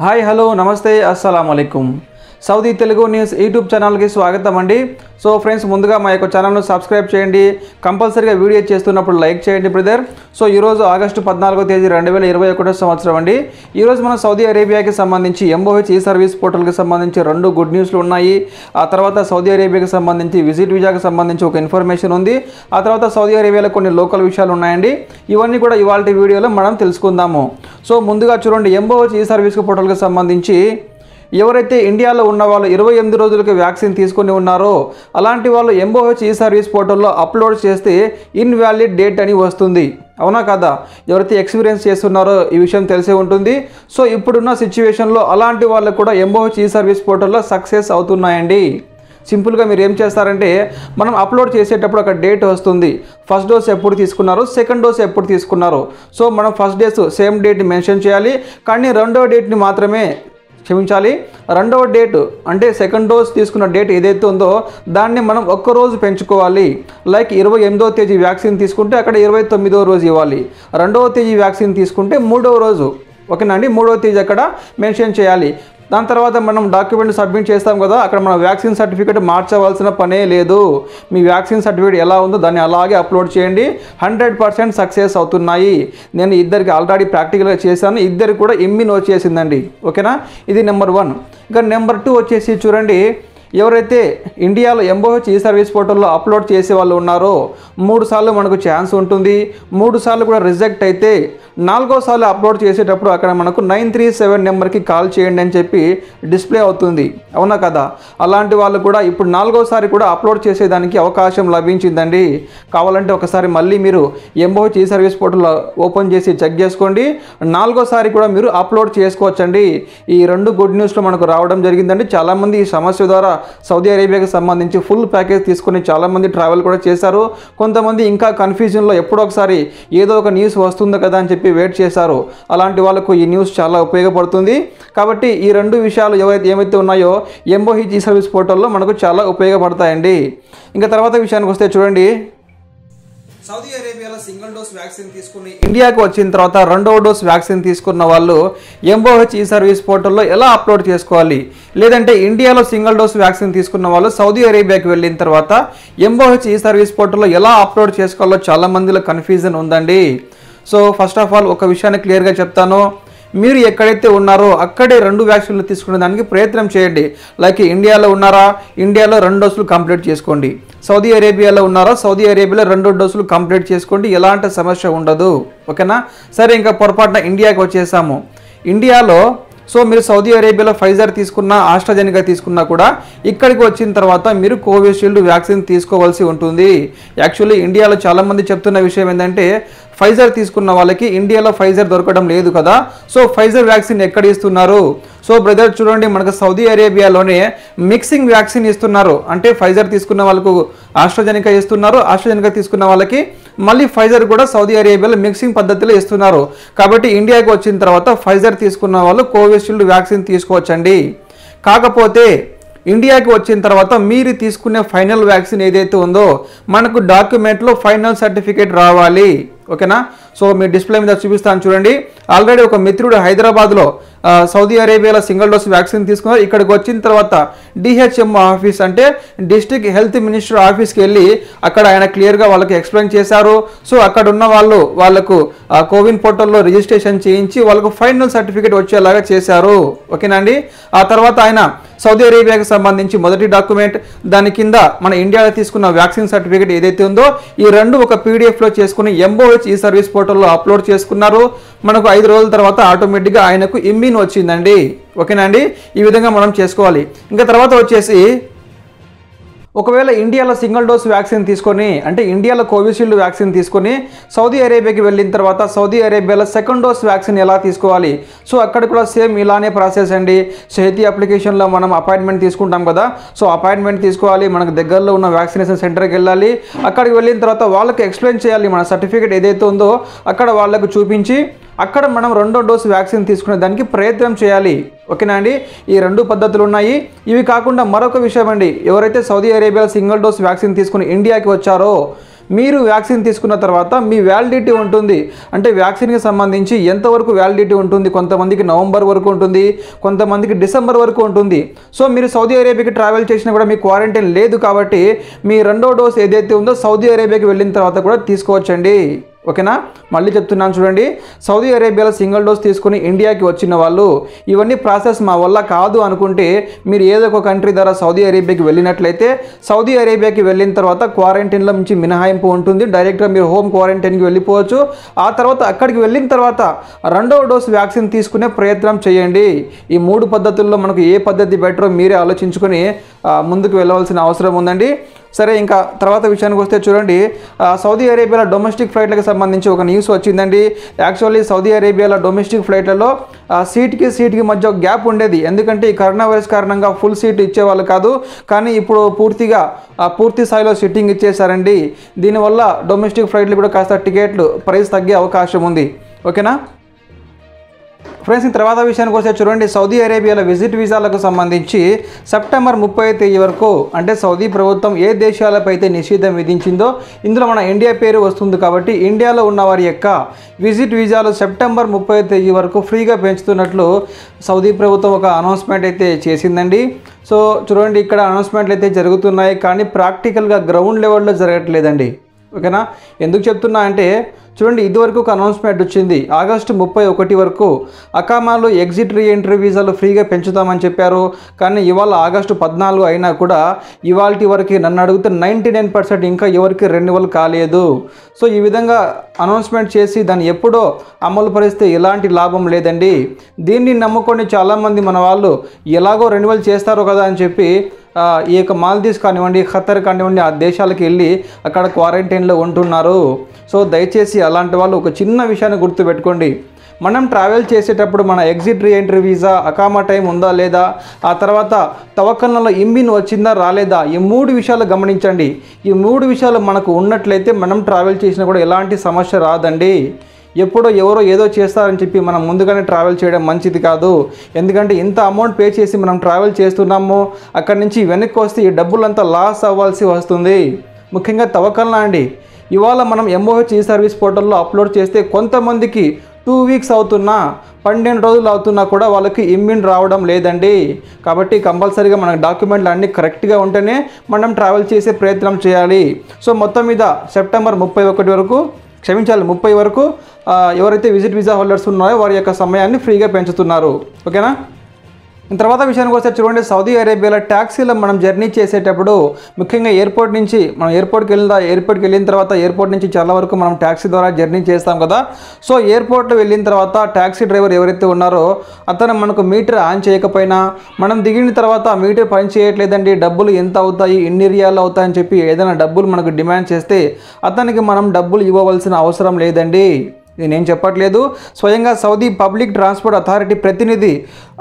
hi hello नमस्ते असलकुम Saudi Telugu news YouTube ఛానల్కి స్వాగతం అండి సో ఫ్రెండ్స్ ముందుగా మా యొక్క ఛానల్ను సబ్స్క్రైబ్ చేయండి కంపల్సరీగా వీడియో చేస్తున్నప్పుడు లైక్ చేయండి బ్రదర్ సో ఈరోజు ఆగస్టు పద్నాలుగో తేదీ రెండు వేల ఇరవై ఒకటో సంవత్సరం అండి ఈరోజు మనం సౌదీ అరేబియాకి సంబంధించి ఎంబోహెచ్ ఈ సర్వీస్ పోర్టల్కి సంబంధించి రెండు గుడ్ న్యూస్లు ఉన్నాయి ఆ తర్వాత సౌదీ అరేబియాకి సంబంధించి విజిట్ వీజాకి సంబంధించి ఒక ఇన్ఫర్మేషన్ ఉంది ఆ తర్వాత సౌదీ అరేబియాలో కొన్ని లోకల్ విషయాలు ఉన్నాయండి ఇవన్నీ కూడా ఇవాళ వీడియోలో మనం తెలుసుకుందాము సో ముందుగా చూడండి ఎంబోహెచ్ ఈ సర్వీస్ పోర్టల్కి సంబంధించి ఎవరైతే ఇండియాలో ఉన్న వాళ్ళు ఇరవై ఎనిమిది రోజులకి వ్యాక్సిన్ తీసుకుని ఉన్నారో అలాంటి వాళ్ళు ఎంబోహెచ్ ఈ సర్వీస్ పోర్టల్లో అప్లోడ్ చేస్తే ఇన్వాలిడ్ డేట్ అని వస్తుంది అవునా కదా ఎవరైతే ఎక్స్పీరియన్స్ చేస్తున్నారో ఈ విషయం తెలిసే ఉంటుంది సో ఇప్పుడున్న సిచ్యువేషన్లో అలాంటి వాళ్ళకు కూడా ఎంబోహెచ్ ఈ సర్వీస్ పోర్టల్లో సక్సెస్ అవుతున్నాయండి సింపుల్గా మీరు ఏం చేస్తారంటే మనం అప్లోడ్ చేసేటప్పుడు ఒక డేట్ వస్తుంది ఫస్ట్ డోస్ ఎప్పుడు తీసుకున్నారు సెకండ్ డోస్ ఎప్పుడు తీసుకున్నారు సో మనం first days same date mention చేయాలి కానీ రెండో డేట్ని మాత్రమే క్షమించాలి రెండవ డేట్ అంటే సెకండ్ డోస్ తీసుకున్న డేట్ ఏదైతే ఉందో దాన్ని మనం ఒక్కరోజు పెంచుకోవాలి లైక్ ఇరవై ఎనిమిదో తేదీ వ్యాక్సిన్ తీసుకుంటే అక్కడ ఇరవై తొమ్మిదో రోజు ఇవ్వాలి రెండవ తేదీ వ్యాక్సిన్ తీసుకుంటే మూడవ రోజు ఓకేనా అండి మూడవ తేదీ అక్కడ మెన్షన్ చేయాలి దాని తర్వాత మనం డాక్యుమెంట్ సబ్మిట్ చేస్తాం కదా అక్కడ మన వ్యాక్సిన్ సర్టిఫికేట్ మార్చవలసిన పనే లేదు మీ వ్యాక్సిన్ సర్టిఫికేట్ ఎలా ఉందో దాన్ని అలాగే అప్లోడ్ చేయండి హండ్రెడ్ పర్సెంట్ సక్సెస్ అవుతున్నాయి నేను ఇద్దరికి ఆల్రెడీ ప్రాక్టికల్గా చేశాను ఇద్దరికి కూడా ఇమ్మిన్ వచ్చేసిందండి ఓకేనా ఇది నెంబర్ వన్ ఇంకా నెంబర్ టూ వచ్చేసి చూడండి ఎవరైతే ఇండియాలో ఎంబోహెచ్ ఈ సర్వీస్ పోర్టల్లో అప్లోడ్ చేసే వాళ్ళు ఉన్నారో మూడు సార్లు మనకు ఛాన్స్ ఉంటుంది మూడు సార్లు కూడా రిజెక్ట్ అయితే నాలుగో సార్లు అప్లోడ్ చేసేటప్పుడు అక్కడ మనకు నైన్ త్రీ సెవెన్ నెంబర్కి కాల్ చేయండి అని చెప్పి డిస్ప్లే అవుతుంది అవునా కదా అలాంటి వాళ్ళు కూడా ఇప్పుడు నాలుగోసారి కూడా అప్లోడ్ చేసేదానికి అవకాశం లభించిందండి కావాలంటే ఒకసారి మళ్ళీ మీరు ఎంబోహెచ్ ఈ సర్వీస్ పోర్టల్ ఓపెన్ చేసి చెక్ చేసుకోండి నాలుగోసారి కూడా మీరు అప్లోడ్ చేసుకోవచ్చండి ఈ రెండు గుడ్ న్యూస్లు మనకు రావడం జరిగిందండి చాలామంది ఈ సమస్య ద్వారా సౌదీ అరేబియాకి సంబంధించి ఫుల్ ప్యాకేజ్ తీసుకుని చాలామంది ట్రావెల్ కూడా చేశారు కొంతమంది ఇంకా కన్ఫ్యూజన్లో ఒకసారి ఏదో ఒక న్యూస్ వస్తుంది కదా అని చెప్పి వెయిట్ చేశారు అలాంటి వాళ్ళకు ఈ న్యూస్ చాలా ఉపయోగపడుతుంది కాబట్టి ఈ రెండు విషయాలు ఏవైతే ఏమైతే ఉన్నాయో ఎంబోహిజీ సర్వీస్ పోర్టల్లో మనకు చాలా ఉపయోగపడతాయండి ఇంకా తర్వాత విషయానికి వస్తే చూడండి సౌదీ అరేబియాలో సింగిల్ డోస్ వ్యాక్సిన్ తీసుకుని ఇండియాకు వచ్చిన తర్వాత రెండవ డోస్ వ్యాక్సిన్ తీసుకున్న వాళ్ళు ఎంబోహెచ్ ఈ e సర్వీస్ పోర్టల్లో ఎలా అప్లోడ్ చేసుకోవాలి లేదంటే ఇండియాలో సింగిల్ డోస్ వ్యాక్సిన్ తీసుకున్న వాళ్ళు సౌదీ అరేబియాకి వెళ్ళిన తర్వాత ఎంబోహెచ్ ఈ e సర్వీస్ పోర్టల్లో ఎలా అప్లోడ్ చేసుకోవాలో చాలా మందిలో కన్ఫ్యూజన్ ఉందండి సో ఫస్ట్ ఆఫ్ ఆల్ ఒక విషయాన్ని క్లియర్గా చెప్తాను మీరు ఎక్కడైతే ఉన్నారో అక్కడే రెండు వ్యాక్సిన్లు తీసుకునే దానికి ప్రయత్నం చేయండి లైక్ ఇండియాలో ఉన్నారా ఇండియాలో రెండు డోసులు కంప్లీట్ చేసుకోండి సౌదీ అరేబియాలో ఉన్నారా సౌదీ అరేబియాలో రెండు డోసులు కంప్లీట్ చేసుకోండి ఎలాంటి సమస్య ఉండదు ఓకేనా సరే ఇంకా పొరపాటున ఇండియాకి వచ్చేసాము ఇండియాలో సో మీరు సౌదీ అరేబియాలో ఫైజర్ తీసుకున్నా ఆస్ట్రాజెనికా తీసుకున్నా కూడా ఇక్కడికి వచ్చిన తర్వాత మీరు కోవిషీల్డ్ వ్యాక్సిన్ తీసుకోవాల్సి ఉంటుంది యాక్చువల్లీ ఇండియాలో చాలామంది చెప్తున్న విషయం ఏంటంటే ఫైజర్ తీసుకున్న వాళ్ళకి ఇండియాలో ఫైజర్ దొరకడం లేదు కదా సో ఫైజర్ వ్యాక్సిన్ ఎక్కడ ఇస్తున్నారు సో బ్రదర్ చూడండి మనకు సౌదీ అరేబియాలోనే మిక్సింగ్ వ్యాక్సిన్ ఇస్తున్నారు అంటే ఫైజర్ తీసుకున్న వాళ్ళకు ఆస్ట్రజెనికా ఇస్తున్నారు ఆస్ట్రజెనికా తీసుకున్న వాళ్ళకి మళ్ళీ ఫైజర్ కూడా సౌదీ అరేబియాలో మిక్సింగ్ పద్ధతిలో ఇస్తున్నారు కాబట్టి ఇండియాకి వచ్చిన తర్వాత ఫైజర్ తీసుకున్న వాళ్ళు కోవిషీల్డ్ వ్యాక్సిన్ తీసుకోవచ్చండి కాకపోతే ఇండియాకి వచ్చిన తర్వాత మీరు తీసుకునే ఫైనల్ వ్యాక్సిన్ ఏదైతే ఉందో మనకు డాక్యుమెంట్లో ఫైనల్ సర్టిఫికేట్ రావాలి ఓకేనా సో మీ డిస్ప్లే మీద చూపిస్తాను చూడండి ఆల్రెడీ ఒక మిత్రుడు హైదరాబాద్లో సౌదీ అరేబియాలో సింగిల్ డోస్ వ్యాక్సిన్ తీసుకున్నారు ఇక్కడికి వచ్చిన తర్వాత డిహెచ్ఎం ఆఫీస్ అంటే డిస్టిక్ హెల్త్ మినిస్టర్ ఆఫీస్కి వెళ్ళి అక్కడ ఆయన క్లియర్గా వాళ్ళకి ఎక్స్ప్లెయిన్ చేశారు సో అక్కడ ఉన్న వాళ్ళు వాళ్ళకు కోవిన్ పోర్టల్లో రిజిస్ట్రేషన్ చేయించి వాళ్ళకు ఫైనల్ సర్టిఫికేట్ వచ్చేలాగా చేశారు ఓకేనా అండి ఆ తర్వాత ఆయన సౌదీ అరేబియాకి సంబంధించి మొదటి డాక్యుమెంట్ దాని కింద మన ఇండియాలో తీసుకున్న వ్యాక్సిన్ సర్టిఫికేట్ ఏదైతే ఉందో ఈ రెండు ఒక పీడిఎఫ్లో చేసుకుని ఎంబోహెచ్ ఈ సర్వీస్ పోర్టల్లో అప్లోడ్ చేసుకున్నారు మనకు ఐదు రోజుల తర్వాత ఆటోమేటిక్గా ఆయనకు ఇమ్మీన్ వచ్చిందండి ఓకేనా అండి ఈ విధంగా మనం చేసుకోవాలి ఇంకా తర్వాత వచ్చేసి ఒకవేళ ఇండియాలో సింగిల్ డోస్ వ్యాక్సిన్ తీసుకొని అంటే ఇండియాలో కోవిషీల్డ్ వ్యాక్సిన్ తీసుకొని సౌదీ అరేబియాకి వెళ్ళిన తర్వాత సౌదీ అరేబియాలో సెకండ్ డోస్ వ్యాక్సిన్ ఎలా తీసుకోవాలి సో అక్కడ కూడా సేమ్ ఇలానే ప్రాసెస్ అండి సేతి అప్లికేషన్లో మనం అపాయింట్మెంట్ తీసుకుంటాం కదా సో అపాయింట్మెంట్ తీసుకోవాలి మనకు దగ్గరలో ఉన్న వ్యాక్సినేషన్ సెంటర్కి వెళ్ళాలి అక్కడికి వెళ్ళిన తర్వాత వాళ్ళకి ఎక్స్ప్లెయిన్ చేయాలి మన సర్టిఫికేట్ ఏదైతే ఉందో అక్కడ వాళ్ళకు చూపించి అక్కడ మనం రెండో డోసు వ్యాక్సిన్ తీసుకునే దానికి ప్రయత్నం చేయాలి ఓకేనా అండి ఈ రెండు పద్ధతులు ఉన్నాయి ఇవి కాకుండా మరొక విషయం అండి ఎవరైతే Saudi Arabia single dose vaccine తీసుకుని ఇండియాకి వచ్చారో మీరు వ్యాక్సిన్ తీసుకున్న తర్వాత మీ వ్యాలిడిటీ ఉంటుంది అంటే వ్యాక్సిన్కి సంబంధించి ఎంతవరకు వ్యాలిడిటీ ఉంటుంది కొంతమందికి నవంబర్ వరకు ఉంటుంది కొంతమందికి డిసెంబర్ వరకు ఉంటుంది సో మీరు సౌదీ అరేబియాకి ట్రావెల్ చేసినా కూడా మీ క్వారంటైన్ లేదు కాబట్టి మీ రెండో డోస్ ఏదైతే ఉందో సౌదీ అరేబియాకి వెళ్ళిన తర్వాత కూడా తీసుకోవచ్చండి ఓకేనా మళ్ళీ చెప్తున్నాను చూడండి సౌదీ అరేబియాలో సింగిల్ డోస్ తీసుకుని ఇండియాకి వచ్చిన వాళ్ళు ఇవన్నీ ప్రాసెస్ మా వల్ల కాదు అనుకుంటే మీరు ఏదో ఒక కంట్రీ ద్వారా సౌదీ అరేబియాకి వెళ్ళినట్లయితే సౌదీ అరేబియాకి వెళ్ళిన తర్వాత క్వారంటైన్లో నుంచి మినహాయింపు ఉంటుంది డైరెక్ట్గా మీరు హోమ్ క్వారంటైన్కి వెళ్ళిపోవచ్చు ఆ తర్వాత అక్కడికి వెళ్ళిన తర్వాత రెండవ డోస్ వ్యాక్సిన్ తీసుకునే ప్రయత్నం చేయండి ఈ మూడు పద్ధతుల్లో మనకు ఏ పద్ధతి బెటరో మీరే ఆలోచించుకొని ముందుకు వెళ్ళవలసిన అవసరం ఉందండి సరే ఇంకా తర్వాత విషయానికి వస్తే చూడండి సౌదీ అరేబియాలో డొమెస్టిక్ ఫ్లైట్లకు సంబంధించి ఒక న్యూస్ వచ్చిందండి యాక్చువల్లీ సౌదీ అరేబియాలో డొమెస్టిక్ ఫ్లైట్లలో సీట్కి సీట్కి మధ్య ఒక గ్యాప్ ఉండేది ఎందుకంటే ఈ కరోనా వైరస్ కారణంగా ఫుల్ సీట్ ఇచ్చేవాళ్ళు కాదు కానీ ఇప్పుడు పూర్తిగా పూర్తి స్థాయిలో సిట్టింగ్ ఇచ్చేశారండి దీనివల్ల డొమెస్టిక్ ఫ్లైట్లు కూడా కాస్త టికెట్లు ప్రైస్ తగ్గే అవకాశం ఉంది ఓకేనా ఫ్రెండ్స్ ఈ తర్వాత విషయానికి వస్తే చూడండి సౌదీ అరేబియాలో విజిట్ వీసాలకు సంబంధించి సెప్టెంబర్ ముప్పై తేదీ వరకు అంటే సౌదీ ప్రభుత్వం ఏ దేశాలపై అయితే నిషేధం విధించిందో ఇందులో మన ఇండియా పేరు వస్తుంది కాబట్టి ఇండియాలో ఉన్నవారి యొక్క విజిట్ వీసాలు సెప్టెంబర్ ముప్పై తేదీ వరకు ఫ్రీగా పెంచుతున్నట్లు సౌదీ ప్రభుత్వం ఒక అనౌన్స్మెంట్ అయితే చేసిందండి సో చూడండి ఇక్కడ అనౌన్స్మెంట్లు అయితే జరుగుతున్నాయి కానీ ప్రాక్టికల్గా గ్రౌండ్ లెవెల్లో జరగట్లేదండి ఓకేనా ఎందుకు చెప్తున్నా అంటే చూడండి ఇదివరకు ఒక అనౌన్స్మెంట్ వచ్చింది ఆగస్టు ముప్పై ఒకటి వరకు అకామాలు ఎగ్జిట్ ఎంట్రీ వీసాలు ఫ్రీగా పెంచుతామని చెప్పారు కానీ ఇవాళ ఆగస్టు పద్నాలుగు అయినా కూడా ఇవాళ వరకు నన్ను అడిగితే నైంటీ నైన్ పర్సెంట్ ఇంకా ఎవరికి రెన్యువల్ కాలేదు సో ఈ విధంగా అనౌన్స్మెంట్ చేసి దాన్ని ఎప్పుడో అమలు పరిస్తే ఎలాంటి లాభం లేదండి దీన్ని నమ్ముకొని చాలామంది మన వాళ్ళు ఎలాగో రెన్యువల్ చేస్తారో కదా అని చెప్పి ఈ యొక్క మాల్దీవ్స్ కానివ్వండి ఖతర్ కానివ్వండి ఆ దేశాలకు వెళ్ళి అక్కడ క్వారంటైన్లో ఉంటున్నారు సో దయచేసి అలాంటి వాళ్ళు ఒక చిన్న విషయాన్ని గుర్తుపెట్టుకోండి మనం ట్రావెల్ చేసేటప్పుడు మన ఎగ్జిట్ రీఎంట్రీ వీసా అకామా టైం ఉందా లేదా ఆ తర్వాత తవకల్లలో ఇంబిన్ వచ్చిందా రాలేదా ఈ మూడు విషయాలు గమనించండి ఈ మూడు విషయాలు మనకు ఉన్నట్లయితే మనం ట్రావెల్ చేసినా కూడా ఎలాంటి సమస్య రాదండి ఎప్పుడో ఎవరో ఏదో చేస్తారని చెప్పి మనం ముందుగానే ట్రావెల్ చేయడం మంచిది కాదు ఎందుకంటే ఇంత అమౌంట్ పే చేసి మనం ట్రావెల్ చేస్తున్నాము అక్కడి నుంచి వెనక్కి వస్తే ఈ డబ్బులంతా లాస్ అవ్వాల్సి వస్తుంది ముఖ్యంగా తవకల్నా అండి ఇవాళ మనం ఎంఓహెచ్ ఈ సర్వీస్ పోర్టల్లో అప్లోడ్ చేస్తే కొంతమందికి టూ వీక్స్ అవుతున్నా పన్నెండు రోజులు అవుతున్నా కూడా వాళ్ళకి ఇమ్యూన్ రావడం లేదండి కాబట్టి కంపల్సరీగా మనకు డాక్యుమెంట్లు అన్నీ కరెక్ట్గా ఉంటేనే మనం ట్రావెల్ చేసే ప్రయత్నం చేయాలి సో మొత్తం మీద సెప్టెంబర్ ముప్పై ఒకటి వరకు క్షమించాలి ముప్పై వరకు ఎవరైతే విజిట్ వీసా హోల్డర్స్ ఉన్నారో వారి యొక్క సమయాన్ని ఫ్రీగా పెంచుతున్నారు ఓకేనా తర్వాత విషయానికి వస్తే చూడండి సౌదీ అరేబియాలో ట్యాక్సీలో మనం జర్నీ చేసేటప్పుడు ముఖ్యంగా ఎయిర్పోర్ట్ నుంచి మనం ఎయిర్పోర్ట్కి వెళ్ళిందా ఎయిర్పోర్ట్కి వెళ్ళిన తర్వాత ఎయిర్పోర్ట్ నుంచి చాలా వరకు మనం ట్యాక్సీ ద్వారా జర్నీ చేస్తాం కదా సో ఎయిర్పోర్ట్లో వెళ్ళిన తర్వాత ట్యాక్సీ డ్రైవర్ ఎవరైతే ఉన్నారో అతను మనకు మీటర్ ఆన్ చేయకపోయినా మనం దిగిన తర్వాత మీటర్ పని చేయట్లేదండి డబ్బులు ఎంత అవుతాయి ఎన్ని ఏరియాలో అవుతాయని చెప్పి ఏదైనా డబ్బులు మనకు డిమాండ్ చేస్తే అతనికి మనం డబ్బులు ఇవ్వవలసిన అవసరం లేదండి నేనేం చెప్పట్లేదు స్వయంగా సౌదీ పబ్లిక్ ట్రాన్స్పోర్ట్ అథారిటీ ప్రతినిధి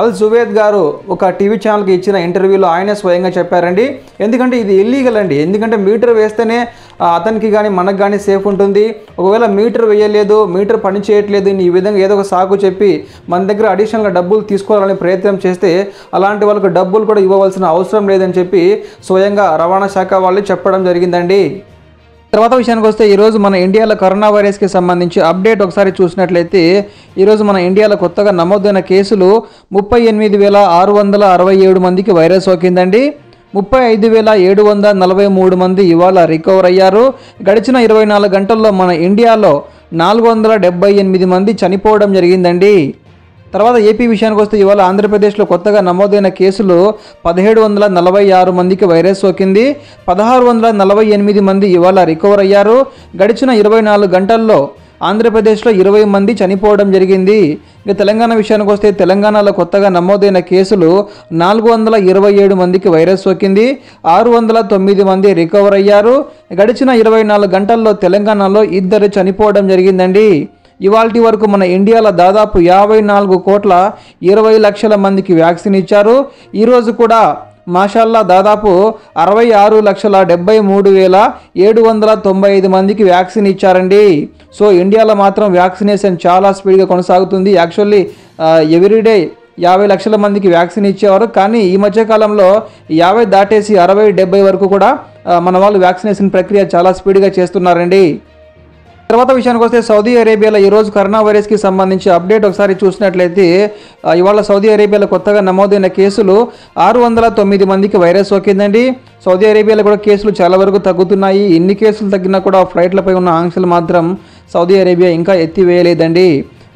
అల్ జువేద్ గారు ఒక టీవీ ఛానల్కి ఇచ్చిన ఇంటర్వ్యూలో ఆయనే స్వయంగా చెప్పారండి ఎందుకంటే ఇది ఇల్లీగల్ అండి ఎందుకంటే మీటర్ వేస్తేనే అతనికి కానీ మనకు కానీ సేఫ్ ఉంటుంది ఒకవేళ మీటర్ వేయలేదు మీటర్ పని చేయట్లేదు ఈ విధంగా ఏదో ఒక సాకు చెప్పి మన దగ్గర అడిషనల్గా డబ్బులు తీసుకోవాలని ప్రయత్నం చేస్తే అలాంటి వాళ్ళకు డబ్బులు కూడా ఇవ్వవలసిన అవసరం లేదని చెప్పి స్వయంగా రవాణా శాఖ వాళ్ళు చెప్పడం జరిగిందండి తర్వాత విషయానికి వస్తే ఈరోజు మన ఇండియాలో కరోనా వైరస్కి సంబంధించి అప్డేట్ ఒకసారి చూసినట్లయితే ఈరోజు మన ఇండియాలో కొత్తగా నమోదైన కేసులు ముప్పై ఎనిమిది వేల ఆరు వందల అరవై ఏడు మందికి వైరస్ సోకిందండి ముప్పై ఐదు వేల ఏడు వందల నలభై మూడు మంది ఇవాళ రికవర్ అయ్యారు గడిచిన ఇరవై నాలుగు గంటల్లో మన ఇండియాలో నాలుగు వందల డెబ్బై ఎనిమిది మంది చనిపోవడం జరిగిందండి తర్వాత ఏపీ విషయానికి వస్తే ఇవాళ ఆంధ్రప్రదేశ్లో కొత్తగా నమోదైన కేసులు పదిహేడు వందల నలభై ఆరు మందికి వైరస్ సోకింది పదహారు వందల నలభై ఎనిమిది మంది ఇవాళ రికవర్ అయ్యారు గడిచిన ఇరవై నాలుగు గంటల్లో ఆంధ్రప్రదేశ్లో ఇరవై మంది చనిపోవడం జరిగింది ఇక తెలంగాణ విషయానికి వస్తే తెలంగాణలో కొత్తగా నమోదైన కేసులు నాలుగు వందల ఇరవై ఏడు మందికి వైరస్ సోకింది ఆరు వందల తొమ్మిది మంది రికవర్ అయ్యారు గడిచిన ఇరవై నాలుగు గంటల్లో తెలంగాణలో ఇద్దరు చనిపోవడం జరిగిందండి ఇవాళ వరకు మన ఇండియాలో దాదాపు యాభై నాలుగు కోట్ల ఇరవై లక్షల మందికి వ్యాక్సిన్ ఇచ్చారు ఈరోజు కూడా మాషాల్లా దాదాపు అరవై ఆరు లక్షల డెబ్బై మూడు వేల ఏడు వందల తొంభై ఐదు మందికి వ్యాక్సిన్ ఇచ్చారండి సో ఇండియాలో మాత్రం వ్యాక్సినేషన్ చాలా స్పీడ్గా కొనసాగుతుంది యాక్చువల్లీ ఎవ్రీడే యాభై లక్షల మందికి వ్యాక్సిన్ ఇచ్చేవారు కానీ ఈ మధ్యకాలంలో యాభై దాటేసి అరవై డెబ్బై వరకు కూడా మన వాళ్ళు వ్యాక్సినేషన్ ప్రక్రియ చాలా స్పీడ్గా చేస్తున్నారండి తర్వాత విషయానికి వస్తే సౌదీ అరేబియాలో ఈరోజు కరోనా వైరస్కి సంబంధించి అప్డేట్ ఒకసారి చూసినట్లయితే ఇవాళ సౌదీ అరేబియాలో కొత్తగా నమోదైన కేసులు ఆరు వందల తొమ్మిది మందికి వైరస్ సోకిందండి సౌదీ అరేబియాలో కూడా కేసులు చాలా వరకు తగ్గుతున్నాయి ఎన్ని కేసులు తగ్గినా కూడా ఫ్లైట్లపై ఉన్న ఆంక్షలు మాత్రం సౌదీ అరేబియా ఇంకా ఎత్తివేయలేదండి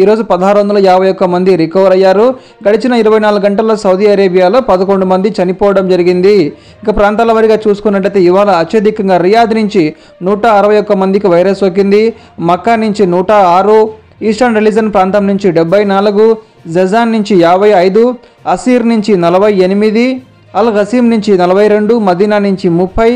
ఈరోజు పదహారు వందల యాభై ఒక్క మంది రికవర్ అయ్యారు గడిచిన ఇరవై నాలుగు గంటల్లో సౌదీ అరేబియాలో పదకొండు మంది చనిపోవడం జరిగింది ఇక ప్రాంతాల వారిగా చూసుకున్నట్లయితే ఇవాళ అత్యధికంగా రియాద్ నుంచి నూట అరవై ఒక్క మందికి వైరస్ సోకింది మక్కా నుంచి నూట ఆరు ఈస్టర్న్ రిలీజన్ ప్రాంతం నుంచి డెబ్బై నాలుగు జజాన్ నుంచి యాభై ఐదు అసీర్ నుంచి నలభై ఎనిమిది అల్ హసీం నుంచి నలభై రెండు మదీనా నుంచి ముప్పై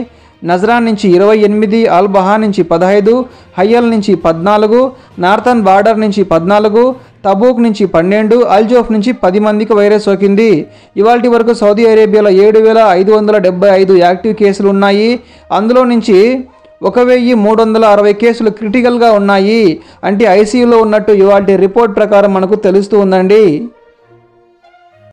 నజరాన్ నుంచి ఇరవై ఎనిమిది అల్బహా నుంచి పదహైదు హయ్యల్ నుంచి పద్నాలుగు నార్థన్ బార్డర్ నుంచి పద్నాలుగు తబూక్ నుంచి పన్నెండు అల్జోఫ్ నుంచి పది మందికి వైరస్ సోకింది ఇవాళ వరకు సౌదీ అరేబియాలో ఏడు వేల ఐదు వందల డెబ్బై ఐదు యాక్టివ్ కేసులు ఉన్నాయి అందులో నుంచి ఒక వెయ్యి మూడు వందల అరవై కేసులు క్రిటికల్గా ఉన్నాయి అంటే ఐసీయూలో ఉన్నట్టు ఇవాటి రిపోర్ట్ ప్రకారం మనకు తెలుస్తూ ఉందండి